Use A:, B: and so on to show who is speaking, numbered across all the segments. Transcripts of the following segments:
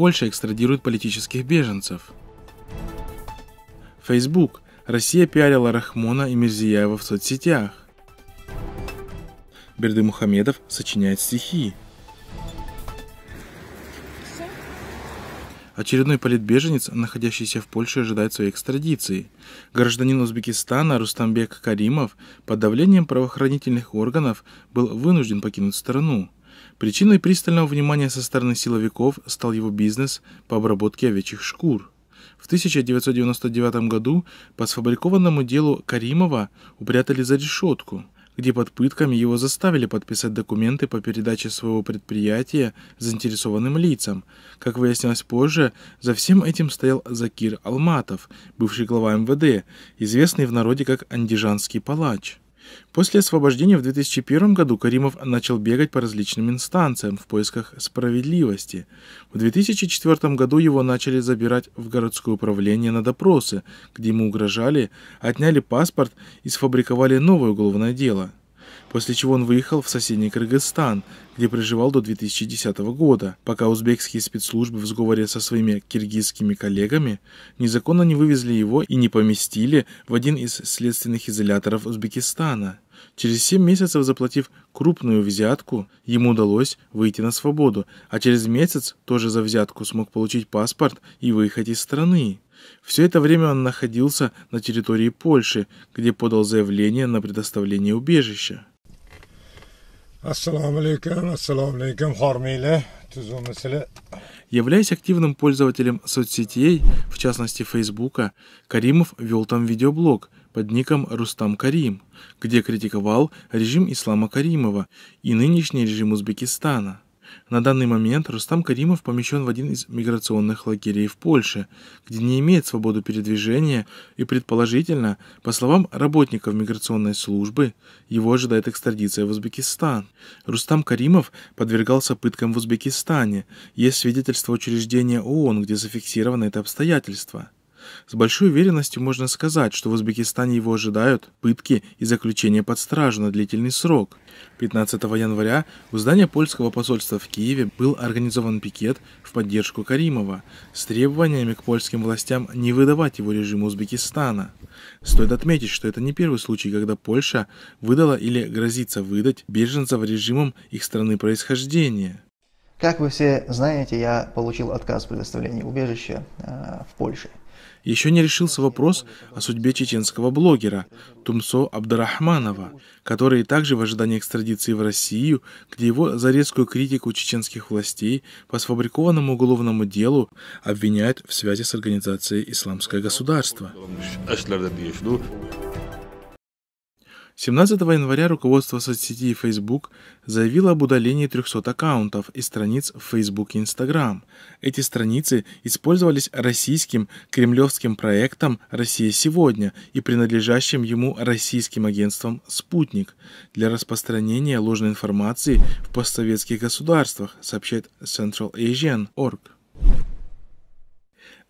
A: Польша экстрадирует политических беженцев. Facebook. Россия пиарила Рахмона и Мирзияева в соцсетях. Берды Мухамедов сочиняет стихи. Очередной политбеженец, находящийся в Польше, ожидает своей экстрадиции. Гражданин Узбекистана Рустамбек Каримов под давлением правоохранительных органов был вынужден покинуть страну. Причиной пристального внимания со стороны силовиков стал его бизнес по обработке овечьих шкур. В 1999 году по сфабрикованному делу Каримова упрятали за решетку, где под пытками его заставили подписать документы по передаче своего предприятия заинтересованным лицам. Как выяснилось позже, за всем этим стоял Закир Алматов, бывший глава МВД, известный в народе как «Андижанский палач». После освобождения в 2001 году Каримов начал бегать по различным инстанциям в поисках справедливости. В 2004 году его начали забирать в городское управление на допросы, где ему угрожали, отняли паспорт и сфабриковали новое уголовное дело – после чего он выехал в соседний Кыргызстан, где проживал до 2010 года, пока узбекские спецслужбы в сговоре со своими киргизскими коллегами незаконно не вывезли его и не поместили в один из следственных изоляторов Узбекистана. Через 7 месяцев, заплатив крупную взятку, ему удалось выйти на свободу, а через месяц тоже за взятку смог получить паспорт и выехать из страны. Все это время он находился на территории Польши, где подал заявление на предоставление убежища. Ассаламу алейкум, ассаламу алейкум, хормили, Являясь активным пользователем соцсетей, в частности Фейсбука, Каримов вел там видеоблог под ником Рустам Карим, где критиковал режим ислама Каримова и нынешний режим Узбекистана. На данный момент Рустам Каримов помещен в один из миграционных лагерей в Польше, где не имеет свободу передвижения и, предположительно, по словам работников миграционной службы, его ожидает экстрадиция в Узбекистан. Рустам Каримов подвергался пыткам в Узбекистане. Есть свидетельство учреждения ООН, где зафиксировано это обстоятельство. С большой уверенностью можно сказать, что в Узбекистане его ожидают пытки и заключение под стражу на длительный срок. 15 января у здания польского посольства в Киеве был организован пикет в поддержку Каримова с требованиями к польским властям не выдавать его режиму Узбекистана. Стоит отметить, что это не первый случай, когда Польша выдала или грозится выдать беженцев режимом их страны происхождения. Как вы все знаете, я получил отказ в предоставлении убежища э, в Польше. Еще не решился вопрос о судьбе чеченского блогера Тумсо Абдарахманова, который также в ожидании экстрадиции в Россию, где его за резкую критику чеченских властей по сфабрикованному уголовному делу обвиняют в связи с организацией «Исламское государство». 17 января руководство соцсети Facebook заявило об удалении 300 аккаунтов и страниц в Facebook и Instagram. Эти страницы использовались российским кремлевским проектом «Россия сегодня» и принадлежащим ему российским агентством «Спутник» для распространения ложной информации в постсоветских государствах, сообщает Central Asian Org.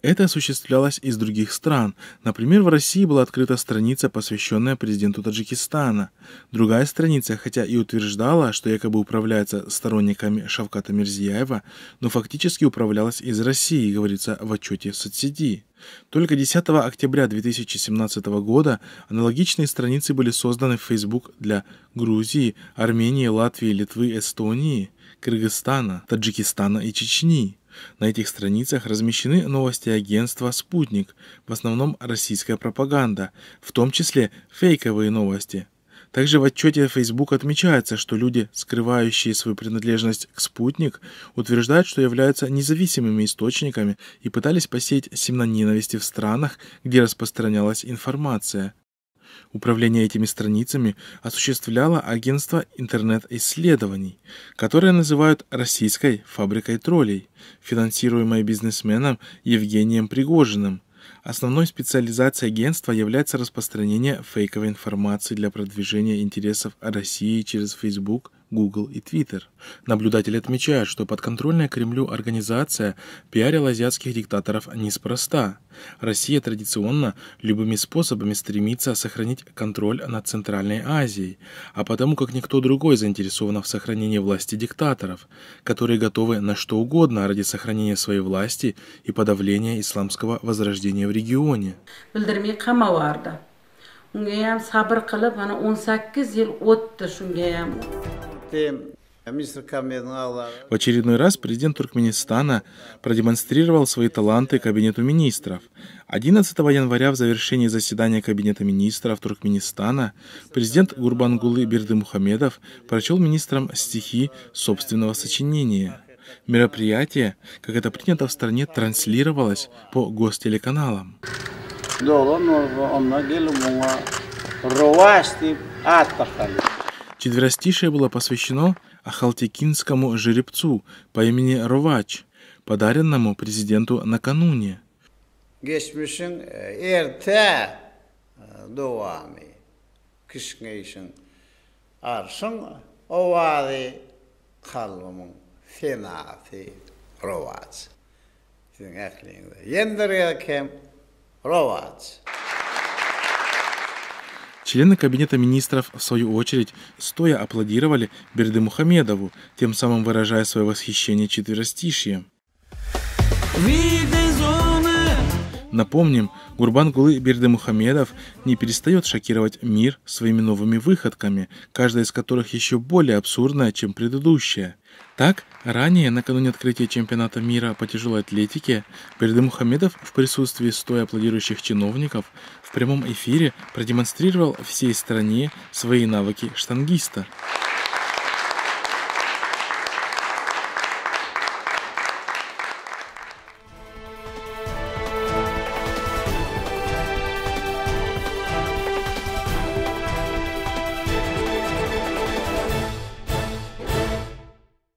A: Это осуществлялось из других стран. Например, в России была открыта страница, посвященная президенту Таджикистана. Другая страница, хотя и утверждала, что якобы управляется сторонниками Шавката Мирзияева, но фактически управлялась из России, говорится в отчете в соцсети. Только 10 октября 2017 года аналогичные страницы были созданы в Facebook для Грузии, Армении, Латвии, Литвы, Эстонии, Кыргызстана, Таджикистана и Чечни. На этих страницах размещены новости агентства «Спутник», в основном российская пропаганда, в том числе фейковые новости. Также в отчете Facebook отмечается, что люди, скрывающие свою принадлежность к «Спутник», утверждают, что являются независимыми источниками и пытались посеять семена ненависти в странах, где распространялась информация – Управление этими страницами осуществляло агентство интернет-исследований, которое называют «Российской фабрикой троллей», финансируемое бизнесменом Евгением Пригожиным. Основной специализацией агентства является распространение фейковой информации для продвижения интересов России через Facebook – Google и Twitter. Наблюдатели отмечают, что подконтрольная Кремлю организация пиарила азиатских диктаторов неспроста. Россия традиционно любыми способами стремится сохранить контроль над Центральной Азией, а потому как никто другой заинтересован в сохранении власти диктаторов, которые готовы на что угодно ради сохранения своей власти и подавления исламского возрождения в регионе. unga ham sabr qilib mana o'n sakkiz yil а в очередной раз президент Туркменистана продемонстрировал свои таланты Кабинету министров. 11 января в завершении заседания Кабинета министров Туркменистана президент Гурбангулы Бердымухамедов прочел министрам стихи собственного сочинения. Мероприятие, как это принято в стране, транслировалось по гостелеканалам. А Четверостишее было посвящено ахалтекинскому жеребцу по имени Ровач, подаренному президенту накануне. Geçmişin erte doğanı, kışkışın arşın ovadı kalbımın fenatı rovaç. Sizin aklınızda. Yendir yakem Члены Кабинета министров, в свою очередь, стоя аплодировали Бердымухамедову, тем самым выражая свое восхищение четверостишьем. Напомним, Гурбангулы Бердымухамедов не перестает шокировать мир своими новыми выходками, каждая из которых еще более абсурдная, чем предыдущая. Так, ранее, накануне открытия чемпионата мира по тяжелой атлетике, Бердымухамедов в присутствии стоя аплодирующих чиновников в прямом эфире продемонстрировал всей стране свои навыки штангиста.